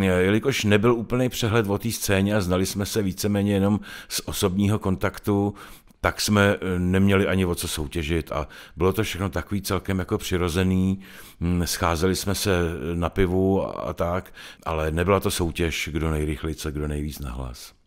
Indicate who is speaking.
Speaker 1: jelikož nebyl úplný přehled o té scéně a znali jsme se víceméně jenom z osobního kontaktu, tak jsme eh, neměli ani o co soutěžit a bylo to všechno takový celkem jako přirozený, mm, scházeli jsme se eh, na pivu a, tak, ale nebyla to soutěž, kdo nejrychlejce, kdo nejvíc nahlas.